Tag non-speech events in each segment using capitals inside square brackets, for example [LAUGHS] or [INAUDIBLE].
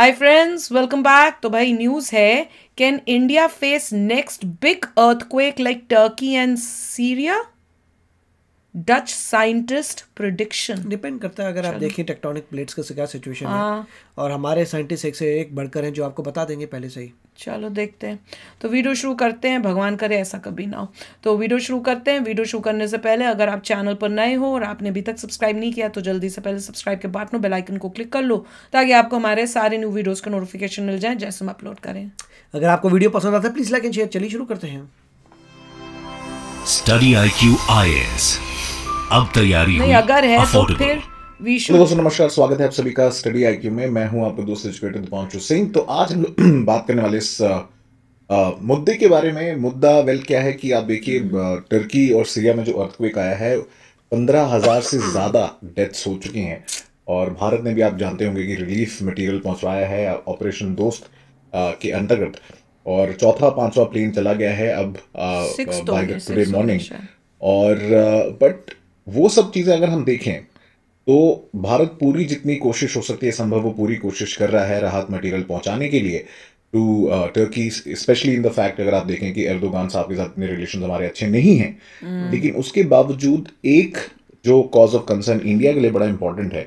Hi friends welcome back तो भाई news है can India face next big earthquake like Turkey and Syria Dutch scientist prediction depend करता है अगर आप देखें टेक्टोनिक प्लेट्स का क्या सिचुएशन है हाँ। और हमारे साइंटिस्ट एक से एक बढ़कर हैं जो आपको बता देंगे पहले से ही चलो देखते हैं तो वीडियो शुरू करते हैं भगवान करे ऐसा कभी ना हो तो वीडियो शुरू करते हैं वीडियो शुरू करने से पहले अगर आप चैनल पर नए हो और आपने अभी तक सब्सक्राइब नहीं किया तो जल्दी से पहले सब्सक्राइब के बटन बेल आइकन को क्लिक कर लो ताकि आपको हमारे सारे न्यू वीडियोज़ का नोटिफिकेशन मिल जाए जैसे हम अपलोड करें अगर आपको वीडियो पसंद आता है प्लीज़ लाइक एंड शेयर चलिए शुरू करते हैं Study I Q I S अब तैयारी नहीं अगर है तो फिर दोस्तों नमस्कार स्वागत है आप सभी का स्टडी आईक्यू में मैं हूं आपका दोस्त एजुकेटर दीपांशु सिंह तो आज हम [CLEARS THROAT] बात करने वाले इस आ, मुद्दे के बारे में मुद्दा वेल क्या है कि आप देखिए टर्की और सीरिया में जो अर्थक्वेक आया है पंद्रह हज़ार से ज़्यादा डेथ्स हो चुकी हैं और भारत ने भी आप जानते होंगे कि रिलीफ मटेरियल पहुंचवाया है ऑपरेशन दोस्त आ, के अंतर्गत और चौथा पांचवा प्लेन चला गया है अब टुडे मॉर्निंग तो तो और बट वो सब चीज़ें अगर हम देखें तो भारत पूरी जितनी कोशिश हो सकती है संभव वो पूरी कोशिश कर रहा है राहत मटेरियल पहुंचाने के लिए to Turkey specially in the fact अगर आप देखें कि एर्दोगान साहब के साथ इतने रिलेशन हमारे अच्छे नहीं हैं हम्म। लेकिन उसके बावजूद एक जो कॉज ऑफ कंसर्न इंडिया के लिए बड़ा इंपॉर्टेंट है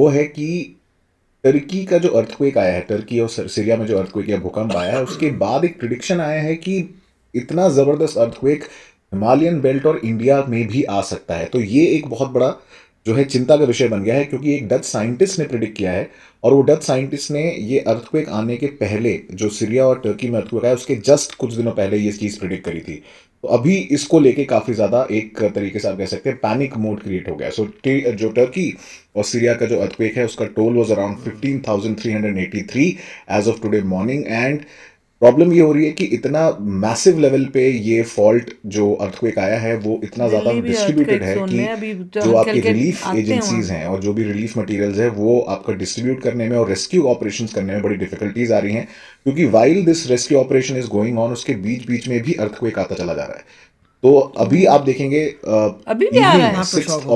वो है कि टर्की का जो अर्थक्वेक आया है टर्की और सीरिया में जो अर्थक्वेक या भूकंप आया है उसके बाद एक प्रिडिक्शन आया है कि इतना ज़बरदस्त अर्थक्वेक हिमालयन बेल्ट और इंडिया में भी आ सकता है तो ये एक बहुत बड़ा जो है चिंता का विषय बन गया है क्योंकि एक डच साइंटिस्ट ने प्रिडिक्ट किया है और वो डच साइंटिस्ट ने ये अर्थक्वेक आने के पहले जो सीरिया और टर्की में अर्थक्वेक आया उसके जस्ट कुछ दिनों पहले ये चीज़ प्रिडिक्ट करी थी तो अभी इसको लेके काफ़ी ज़्यादा एक तरीके से आप कह सकते हैं पैनिक मोड क्रिएट हो गया सो so, जो टर्की और सीरिया का जो अर्थक्वेक है उसका toll was around fifteen thousand three hundred eighty three as of today morning and problem ये हो रही है कि इतना मैसिव लेवल पे ये फॉल्ट जो अर्थक्वेक आया है वो इतना ज़्यादा डिस्ट्रीब्यूटेड है कि जो आपकी रिलीफ एजेंसीज हैं और जो भी रिलीफ मटेरियल्स है वो आपका डिस्ट्रीब्यूट करने में और रेस्क्यू ऑपरेशन करने में बड़ी डिफिकल्टीज आ रही हैं क्योंकि while this rescue operation is going on उसके बीच बीच में भी अर्थक्वेक आता चला जा रहा है तो अभी हम्म। आप देखेंगे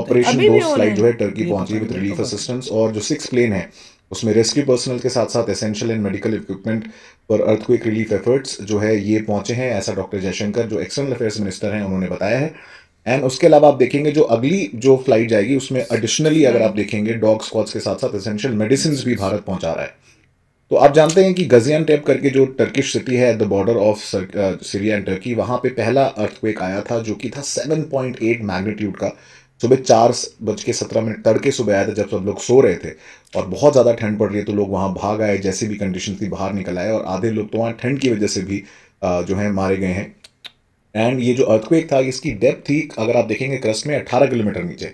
ऑपरेशन दो फ्लाइट जो है टर्की तो पहुंची विद रिलीफ असिस्टेंस और जो सिक्स प्लेन है उसमें रेस्क्यू पर्सनल के साथ साथ एसेंशियल एंड मेडिकल इक्विपमेंट पर अर्थक्वेक रिलीफ एफर्ट्स जो है ये पहुंचे हैं ऐसा डॉक्टर जयशंकर जो एक्सटर्नल अफेयर्स मिनिस्टर हैं उन्होंने बताया है एंड उसके अलावा आप देखेंगे जो अगली जो फ्लाइट जाएगी उसमें एडिशनली अगर आप देखेंगे डॉग स्क्वाड्स के साथ साथ एसेंशियल मेडिसिन भी भारत पहुंचा रहा है तो आप जानते हैं कि गजियान टेप करके जो टर्किश सिटी है at the border of Syria and Turkey वहां पे पहला अर्थक्वेक आया था जो कि था 7.8 मैग्नीट्यूड का सुबह चार बज के सत्रह मिनट तड़के सुबह आया था जब सब लोग सो रहे थे और बहुत ज़्यादा ठंड पड़ रही है तो लोग वहाँ भाग आए जैसी भी कंडीशन थी बाहर निकल आए और आधे लोग तो वहाँ ठंड की वजह से भी जो है मारे गए हैं एंड ये जो अर्थक्वेक था इसकी डेप्थ थी अगर आप देखेंगे क्रस्ट में अट्ठारह किलोमीटर नीचे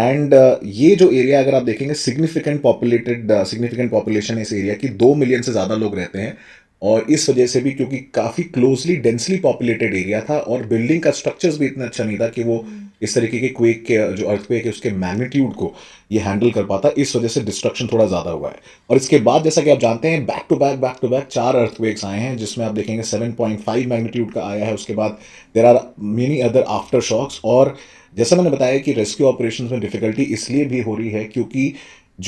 एंड ये जो एरिया अगर आप देखेंगे सिग्निफिकेंट पॉपुलेटेड सिग्निफिकेंट पॉपुलेशन है इस एरिया की दो मिलियन से ज़्यादा लोग रहते हैं और इस वजह से भी क्योंकि काफ़ी क्लोजली डेंसली पॉपुलेटेड एरिया था और बिल्डिंग का स्ट्रक्चर्स भी इतना अच्छा नहीं था कि वो हम्म। इस तरीके के क्वेक के जो अर्थवेक है उसके मैग्नीट्यूड को ये हैंडल कर पाता इस वजह से डिस्ट्रक्शन थोड़ा ज़्यादा हुआ है और इसके बाद जैसा कि आप जानते हैं back to back back to back चार अर्थवेक्स आए हैं जिसमें आप देखेंगे सेवन पॉइंट फाइव मैग्नीट्यूड का आया है उसके बाद there are many other aftershocks और जैसा मैंने बताया कि रेस्क्यू ऑपरेशन में डिफ़िकल्टी इसलिए भी हो रही है क्योंकि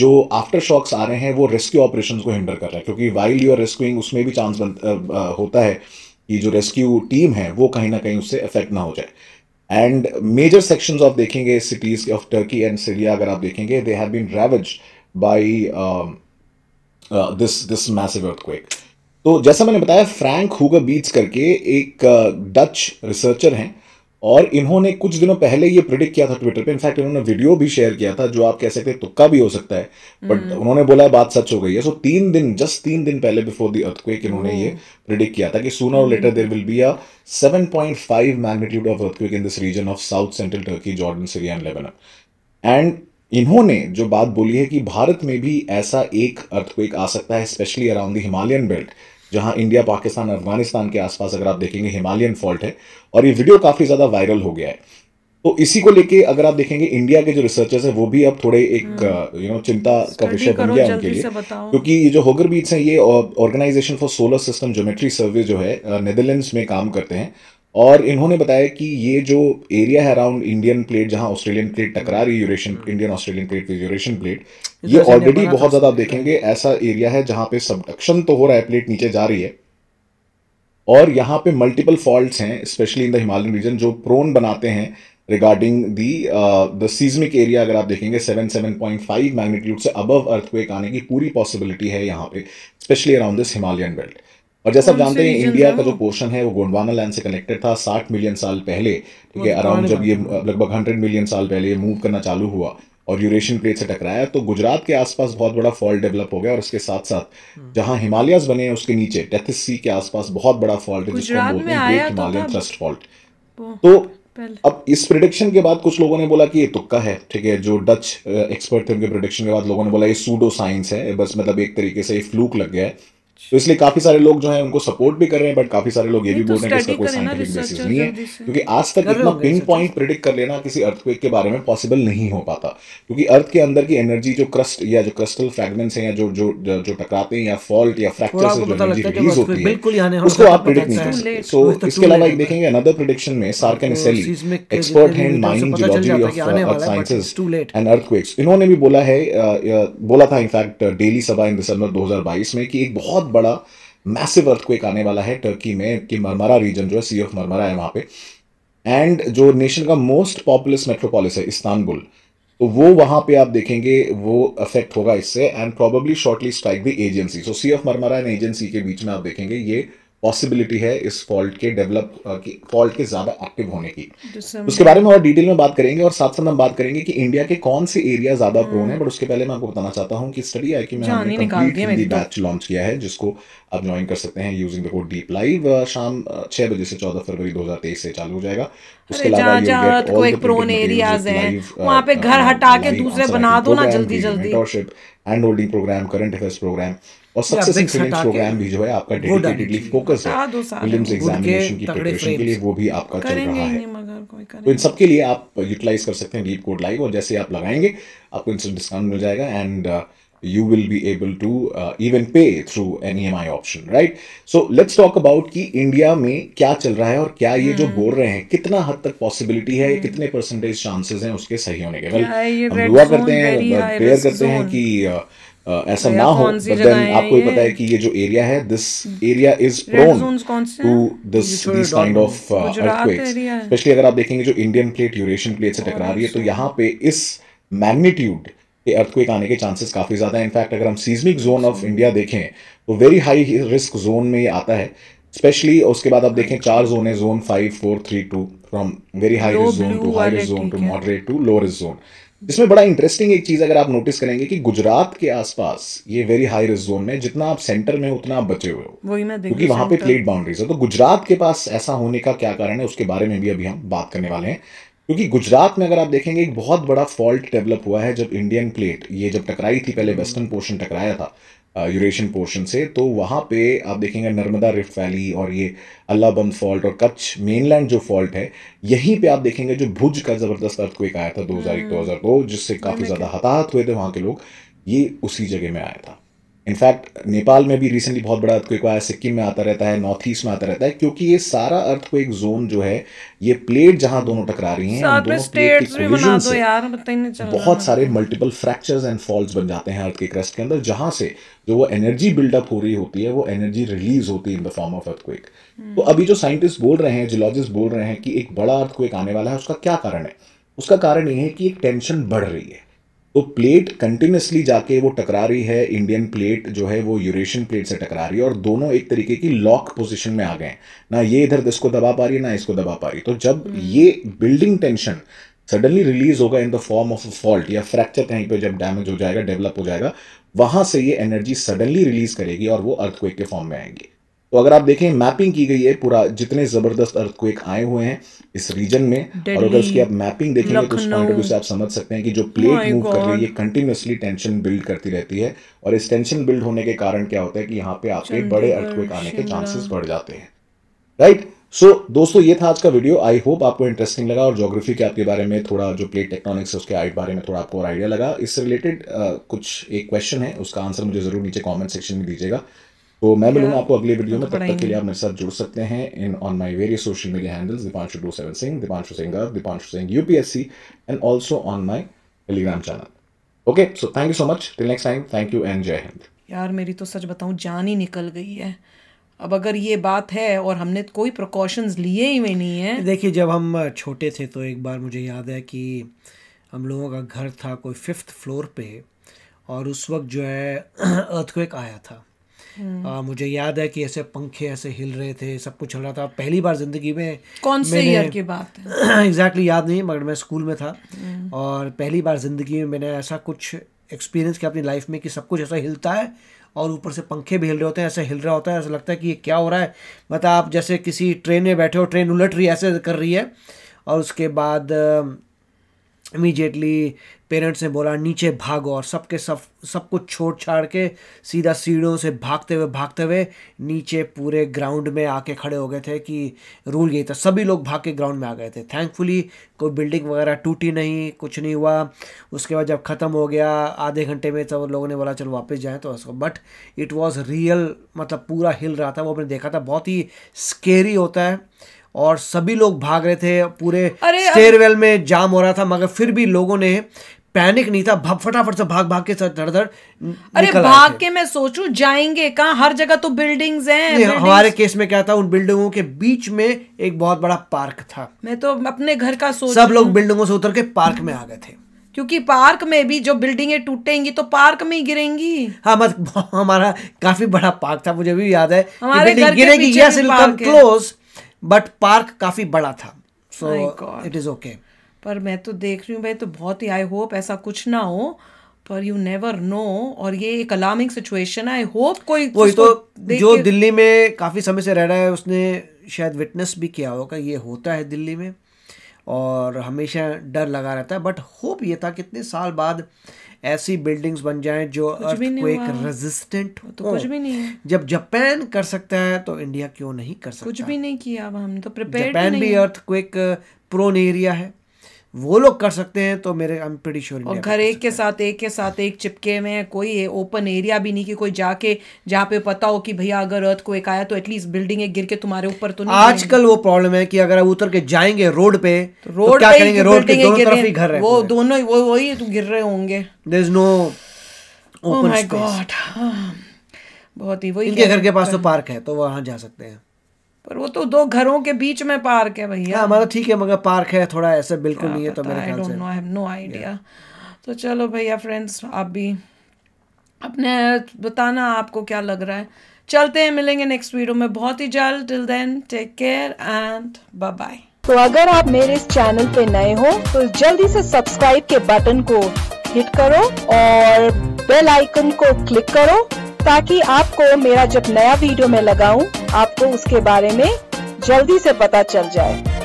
जो आफ्टर शॉक्स आ रहे हैं वो रेस्क्यू ऑपरेशन को हिंडर कर रहा है क्योंकि वाइल्ड यू आर रेस्क्यूइंग उसमें भी चांस बन, होता है कि जो रेस्क्यू टीम है वो कहीं ना कहीं उससे अफेक्ट ना हो जाए एंड मेजर सेक्शन ऑफ देखेंगे cities of Turkey and Syria अगर आप देखेंगे they have been ravaged by this this massive earthquake तो जैसा मैंने बताया फ्रैंक हुगा बीच करके एक डच uh, रिसर्चर हैं और इन्होंने कुछ दिनों पहले ये प्रिडिक्ट किया था ट्विटर पे इनफैक्ट इन्होंने वीडियो भी शेयर किया था जो आप कह सकते हैं तुक्का भी हो सकता है बट हम्म। उन्होंने बोला बात सच हो गई है सो so, तीन दिन जस्ट तीन दिन पहले बिफोर दी अर्थक्वेक इन्होंने ये प्रिडिक्ट हम्म। किया था कि सूनर और later there will be a 7.5 magnitude of earthquake in this region of south central Turkey Jordan Syria and Lebanon and इन्होंने जो बात बोली है कि भारत में भी ऐसा एक अर्थक्वेक आ सकता है specially around the Himalayan belt जहां इंडिया पाकिस्तान अफगानिस्तान के आसपास अगर आप देखेंगे हिमालयन फॉल्ट है और ये वीडियो काफ़ी ज़्यादा वायरल हो गया है तो इसी को लेके अगर आप देखेंगे इंडिया के जो रिसर्चर्स हैं वो भी अब थोड़े एक यू हम्म। नो uh, चिंता का विषय बन गया उनके लिए क्योंकि ये जो होगर बीट्स हैं ये organization for solar system geometry survey जो है नेदरलैंड्स uh, में काम करते हैं और इन्होंने बताया कि ये जो एरिया है अराउंड इंडियन प्लेट जहां ऑस्ट्रेलियन प्लेट टकरा रही है Eurasian Indian Australian plate with Eurasian plate ये ऑलरेडी बहुत ज़्यादा आप देखेंगे ऐसा एरिया है जहां पे सबडक्शन तो हो रहा है प्लेट नीचे जा रही है और यहाँ पे मल्टीपल फॉल्ट हैं specially in the Himalayan region जो प्रोन बनाते हैं regarding the the seismic area अगर आप देखेंगे seven seven point five magnitude से अबव एक आने की पूरी पॉसिबिलिटी है यहाँ पे specially around this Himalayan belt और जैसा आप जानते हैं इंडिया का जो पोर्शन है वो गोंडवाना लैंड से कनेक्टेड था 60 मिलियन साल पहले ठीक है अराउंड जब ये लगभग 100 मिलियन साल पहले मूव करना चालू हुआ और यूरेशियन प्लेट से टकराया तो गुजरात के आसपास बहुत बड़ा फॉल्ट डेवलप हो गया और उसके साथ साथ हम्म। जहां हिमालयस बने हैं उसके नीचे टेथिस सी के आसपास बहुत बड़ा फॉल्ट है जिसको हम बोलते हैं ग्रेट हिमालयन थ्रस्ट फॉल्ट तो, तो अब इस प्रिडिक्शन के बाद कुछ लोगों ने बोला कि ये तुक्का है ठीक है जो डच एक्सपर्ट uh, थे उनके प्रिडिक्शन के बाद लोगों ने बोला ये सूडो साइंस है बस मतलब एक तरीके से ये फ्लूक लग गया है तो इसलिए काफी सारे लोग जो है उनको सपोर्ट भी कर रहे हैं बट काफी सारे लोग ये भी तो बोल रहे हैं इसका कोई साइंटिफिक बेसिस नहीं है क्योंकि आज तक इतना पिन पॉइंट प्रिडिक्ट कर लेना किसी अर्थक्वेक के बारे में पॉसिबल नहीं हो पाता क्योंकि अर्थ के अंदर की एनर्जी जो क्रस्ट या जो क्रस्टल फ्रेगमेंट्स है या जो जो जो टकराते हैं या फॉल्ट या फ्रैक्चर से जो एनर्जी रिलीज होती है उसको आप प्रिडिक्ट नहीं कर सकते सो इसके तो अलावा एक तो। देखेंगे अनदर प्रिडिक्शन में सार्कन सेली एक्सपर्ट हैं mining geology of earth sciences and earthquakes इन्होंने भी बोला है बोला था इनफैक्ट डेली सभा इन दिसंबर 2022 में कि एक बहुत बड़ा मैसिव अर्थक्वेक आने वाला है टर्की में कि मरमरा रीजन जो है सी ऑफ मरमरा है वहाँ पे एंड जो नेशन का मोस्ट पॉपुलस मेट्रोपोलिस है इस्तानबुल तो वो वहाँ पे आप देखेंगे वो अफेक्ट होगा इससे and probably shortly strike the Aegean Sea so Sea of Marmara and Aegean Sea के बीच में आप देखेंगे ये पॉसिबिलिटी है इस फॉल्ट के डेवलप फॉल्ट के ज़्यादा एक्टिव होने की उसके बारे में और डिटेल में बात करेंगे और साथ साथ हम बात करेंगे कि इंडिया के कौन से एरिया ज़्यादा प्रोन है बट उसके पहले मैं आपको बताना चाहता हूँ कि स्टडी आई की मैंने हमने बैच लॉन्च किया है जिसको आप ज्वाइन कर सकते हैं using the code deep live शाम छह बजे से चौदह फरवरी दो से चालू हो जाएगा उसके अलावा घर हटा के दूसरे बना दो ना जल्दी जल्दी and holding program current affairs program और सबसे सिंह प्रोग्राम भी जो है आपका डेडिकेटेडली फोकस है विलियम्स एग्जामिनेशन की प्रिपरेशन के लिए वो भी आपका चल रहा है तो इन सबके लिए आप यूटिलाइज कर सकते हैं डीप कोड लाइव और जैसे आप लगाएंगे आपको इंस्टेंट डिस्काउंट मिल जाएगा and uh, you will be able to uh, even pay through an EMI option, right? So let's talk about कि इंडिया में क्या चल रहा है और क्या ये जो बोल रहे हैं कितना हद तक पॉसिबिलिटी है हम्म। कितने परसेंटेज चांसेस हैं उसके सही होने के वेल हाँ, हम दुआ करते हैं प्रेयर करते हैं कि uh, Uh, ऐसा ना हो बट देन आपको ये पता है कि ये जो एरिया है this area is prone to this this kind of earthquakes specially अगर आप देखेंगे जो इंडियन प्लेट यूरेशियन प्लेट से टकरा रही है तो यहाँ पे इस मैग्नीट्यूड कि अर्थक्वेक आने के चांसेस काफ़ी ज़्यादा है इनफैक्ट अगर हम सीजमिक जोन ऑफ इंडिया देखें तो वेरी हाई रिस्क जोन में ये आता है स्पेशली उसके बाद आप देखें अच्छा। चार जोन है zone five four three two from very high risk zone to high risk zone to moderate to low risk zone इसमें बड़ा इंटरेस्टिंग एक चीज़ अगर आप नोटिस करेंगे कि गुजरात के आसपास ये वेरी हाई रिस्क जोन में जितना आप सेंटर में उतना आप बचे हुए हो क्योंकि वहां पे प्लेट बाउंड्रीज है तो गुजरात के पास ऐसा होने का क्या कारण है उसके बारे में भी अभी हम बात करने वाले हैं क्योंकि गुजरात में अगर आप देखेंगे एक बहुत बड़ा फॉल्ट डेवलप हुआ है जब इंडियन प्लेट ये जब टकराई थी पहले वेस्टर्न हम्म। पोर्शन टकराया था यूरेशियन पोर्शन से तो वहाँ पे आप देखेंगे नर्मदा रिफ्ट वैली और ये अल्लाबंद फॉल्ट और कच्छ मेनलैंड जो फॉल्ट है यहीं पे आप देखेंगे जो भुज का ज़बरदस्त एक आया था हज़ार दो हम्म। जिससे काफ़ी ज़्यादा हताहत हुए थे वहाँ के लोग ये उसी जगह में आया था इनफैक्ट नेपाल में भी रिसेंटली बहुत बड़ा अर्थक्वेक हुआ है सिक्किम में आता रहता है नॉर्थ ईस्ट में आता रहता है क्योंकि ये सारा अर्थक्वेक जोन जो है ये प्लेट जहां दोनों टकरा रही हैं दोनों प्लेट की कोलिजन से बहुत सारे मल्टीपल फ्रैक्चर्स एंड फॉल्ट बन जाते हैं अर्थ के क्रस्ट के अंदर जहां से जो वो एनर्जी बिल्डअप हो रही होती है वो एनर्जी रिलीज होती है in the form of earthquake तो अभी जो साइंटिस्ट बोल रहे हैं जियोलॉजिस्ट बोल रहे हैं कि एक बड़ा अर्थक्वेक आने वाला है उसका क्या कारण है उसका कारण ये है कि एक टेंशन बढ़ रही है तो प्लेट कंटिन्यूसली जाके वो टकरा रही है इंडियन प्लेट जो है वो यूरेशियन प्लेट से टकरा रही है और दोनों एक तरीके की लॉक पोजीशन में आ गए ना ये इधर इसको दबा पा रही है ना इसको दबा पा रही तो जब हम्म। ये बिल्डिंग टेंशन सडनली रिलीज होगा in the form of a fault या फ्रैक्चर कहीं पे जब डैमेज हो जाएगा डेवलप हो जाएगा वहां से ये एनर्जी सडनली रिलीज करेगी और वो अर्थक्वेक के फॉर्म में आएंगी तो अगर आप देखें मैपिंग की गई है पूरा जितने जबरदस्त अर्थक्वेक आए हुए हैं इस रीजन में और अगर उसकी आप मैपिंग देखेंगे तो उस पॉइंट ऑफ व्यू से आप समझ सकते हैं कि जो प्लेट मूव कर रही है ये कंटिन्यूसली टेंशन बिल्ड करती रहती है और इस टेंशन बिल्ड होने के कारण क्या होता है कि यहाँ पे आपके बड़े अर्थक्वेक आने के चांसेस बढ़ जाते हैं राइट सो so, दोस्तों ये था आज का वीडियो आई होप आपको इंटरेस्टिंग लगा और ज्योग्राफी के आपके बारे में थोड़ा जो प्लेट टेक्ट्रॉनिक्स है उसके आइट बारे में थोड़ा आपको और आइडिया लगा इससे रिलेटेड कुछ एक क्वेश्चन है उसका आंसर मुझे जरूर नीचे कमेंट सेक्शन में दीजिएगा तो मैं मिलूंगा आपको अगले वीडियो में तब तक के लिए आप मेरे साथ जुड़ सकते हैं in on my various social media handles Deepanshu two seven Singh Deepanshu Singh गर्व Deepanshu Singh UPSC and also on my Telegram channel okay so thank you so much till next time thank you and Jai Hind यार मेरी तो सच बताऊँ जान ही निकल गई है अब अगर ये बात है और हमने कोई प्रिकॉशंस लिए ही नहीं है देखिए जब हम छोटे थे तो एक बार मुझे याद है कि हम लोगों का घर था कोई फिफ्थ फ्लोर पे और उस वक्त जो है अर्थक्वेक [CLEARS THROAT] आया था हम्म। आ, मुझे याद है कि ऐसे पंखे ऐसे हिल रहे थे सब कुछ चल रहा था पहली बार जिंदगी में कौन से ईयर की बात है एग्जैक्टली [CLEARS THROAT] याद नहीं मगर मैं स्कूल में था हम्म। और पहली बार जिंदगी में मैंने ऐसा कुछ एक्सपीरियंस किया अपनी लाइफ में कि सब कुछ ऐसा हिलता है और ऊपर से पंखे भी हिल रहे होते हैं ऐसे हिल रहा होता है ऐसा लगता है कि ये क्या हो रहा है मतलब आप जैसे किसी ट्रेन में बैठे हो ट्रेन उलट रही है ऐसे कर रही है और उसके बाद इमीजिएटली पेरेंट्स ने बोला नीचे भागो और सबके सब सब कुछ छोड़ छाड़ के सीधा सीढ़ियों से भागते हुए भागते हुए नीचे पूरे ग्राउंड में आके खड़े हो गए थे कि रूल यही था सभी लोग भाग के ग्राउंड में आ गए थे थैंकफुली कोई बिल्डिंग वगैरह टूटी नहीं कुछ नहीं हुआ उसके बाद जब ख़त्म हो गया आधे घंटे में तब लोगों ने बोला चलो वापस जाएँ तो उसको बट इट वॉज़ रियल मतलब पूरा हिल रहा था वो मैंने देखा था बहुत ही स्केरी होता है और सभी लोग भाग रहे थे पूरे स्टेयरवेल में जाम हो रहा था मगर फिर भी लोगों ने पैनिक नहीं था फटाफट से भाग भाग के सर धड़ धड़ अरे भाग के मैं सोचू जाएंगे कहा हर जगह तो बिल्डिंग्स हैं बिल्डिंग्स। हमारे केस में क्या था उन बिल्डिंगों के बीच में एक बहुत बड़ा पार्क था मैं तो अपने घर का सोच सब लोग बिल्डिंगों से उतर के पार्क में आ गए थे क्योंकि पार्क में भी जो बिल्डिंगें टूटेंगी तो पार्क में ही गिरेंगी हाँ मत [LAUGHS] हमारा काफी बड़ा पार्क था मुझे भी याद है हमारे घर गिरेगी क्लोज बट पार्क काफ़ी बड़ा था सो इट इज़ ओके पर मैं तो देख रही हूँ भाई तो बहुत ही आई होप ऐसा कुछ ना हो पर यू नेवर नो और ये एक अलार्मिंग सिचुएशन है आई होप कोई वही तो जो दिल्ली में काफ़ी समय से रह रहा है उसने शायद विटनेस भी किया होगा ये होता है दिल्ली में और हमेशा डर लगा रहता है बट होप ये था कितने साल बाद ऐसी बिल्डिंग्स बन जाए जो अर्थक्वेक रेजिस्टेंट तो कुछ भी नहीं तो जब जापान कर सकता है तो इंडिया क्यों नहीं कर सकता कुछ भी नहीं किया अब हम तो जापान भी अर्थक्वेक प्रोन एरिया है वो लोग कर सकते हैं तो मेरे आई एम प्रीटी श्योर और घर एक के साथ एक के साथ एक चिपके में कोई ओपन एरिया भी नहीं कि कोई जाके जहाँ पे पता हो कि भैया अगर अर्थ को एक आया तो एटलीस्ट बिल्डिंग एक गिर के तुम्हारे ऊपर तो नहीं आजकल वो प्रॉब्लम है कि अगर उतर के जाएंगे रोड पे तो रोड क्या करेंगे रोड के दोनों तरफ ही घर वो दोनों वो वही तो गिर रहे होंगे देयर इज नो ओपन बहुत ही वही इनके घर के पास तो पार्क है तो वहां जा सकते हैं पर वो तो दो घरों के बीच में पार्क है भैया हमारा हाँ, मतलब ठीक है मगर पार्क है थोड़ा ऐसे बिल्कुल हाँ, नहीं है तो मेरे ख्याल से नो आई नो आइडिया तो चलो भैया फ्रेंड्स आप भी अपने बताना आपको क्या लग रहा है चलते हैं मिलेंगे नेक्स्ट वीडियो में बहुत ही जल्द till then take care and bye bye तो अगर आप मेरे इस चैनल पे नए हो तो जल्दी से सब्सक्राइब के बटन को हिट करो और बेल आइकन को क्लिक करो ताकि आपको मेरा जब नया वीडियो में लगाऊं, आपको उसके बारे में जल्दी से पता चल जाए